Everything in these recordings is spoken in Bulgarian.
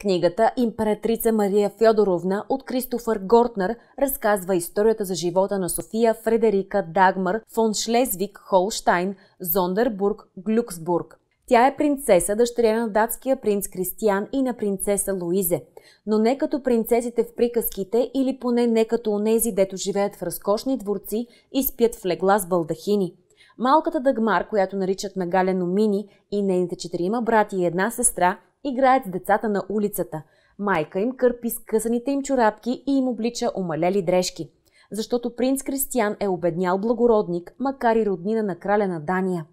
Книгата «Императрица Мария Фьодоровна» от Кристофър Гортнер разказва историята за живота на София Фредерика Дагмар фон Шлезвик Холштайн, Зондербург, Глюксбург. Тя е принцеса, дъщеря на датския принц Кристиян и на принцеса Луизе. Но не като принцесите в приказките или поне не като онези, дето живеят в разкошни дворци и спят в легла с балдахини. Малката Дагмар, която наричат Мегалено Мини и нейните четирима брати и една сестра – играят с децата на улицата. Майка им кърпи скъсаните им чорапки и им облича омалели дрежки. Защото принц Кристиян е обеднял благородник, макар и роднина на краля на Дания.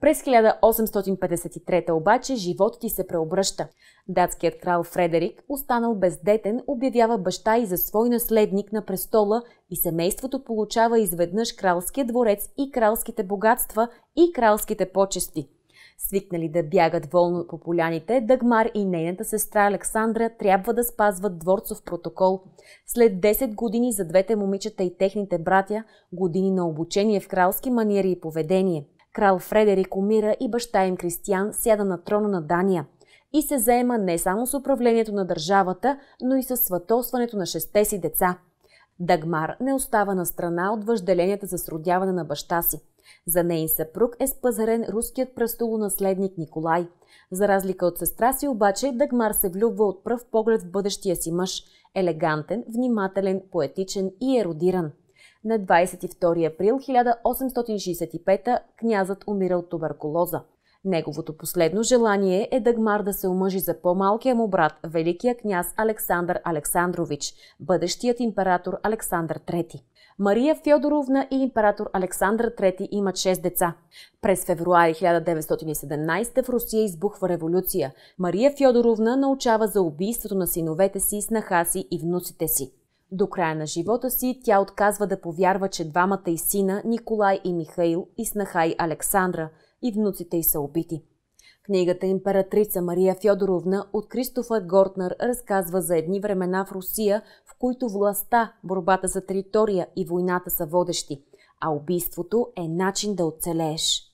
През 1853 обаче живот ти се преобръща. Датският крал Фредерик, останал бездетен, обявява баща и за свой наследник на престола и семейството получава изведнъж кралския дворец и кралските богатства и кралските почести – Свикнали да бягат волно по поляните, Дагмар и нейната сестра Александра трябва да спазват дворцов протокол. След 10 години за двете момичета и техните братя, години на обучение в кралски маниери и поведение. Крал Фредерик умира и баща им Кристиян сяда на трона на Дания и се заема не само с управлението на държавата, но и с сватосването на шесте си деца. Дагмар не остава на страна от въжделенията за сродяване на баща си – за нейн съпруг е спазарен руският престолонаследник Николай. За разлика от сестра си обаче, Дагмар се влюбва от пръв поглед в бъдещия си мъж – елегантен, внимателен, поетичен и еродиран. На 22 април 1865 князът умира от туберкулоза. Неговото последно желание е Дагмар да се омъжи за по-малкия му брат, великия княз Александър Александрович, бъдещият император Александър III. Мария Фьодоровна и император Александър III имат 6 деца. През февруари 1917 в Русия избухва революция. Мария Фьодоровна научава за убийството на синовете си, снаха си и внуците си. До края на живота си тя отказва да повярва, че двамата и сина Николай и Михаил и снаха и Александра и внуците й са убити. Книгата Императрица Мария Фьодоровна от Кристофър Гортнер разказва за едни времена в Русия, в които властта, борбата за територия и войната са водещи, а убийството е начин да оцелееш.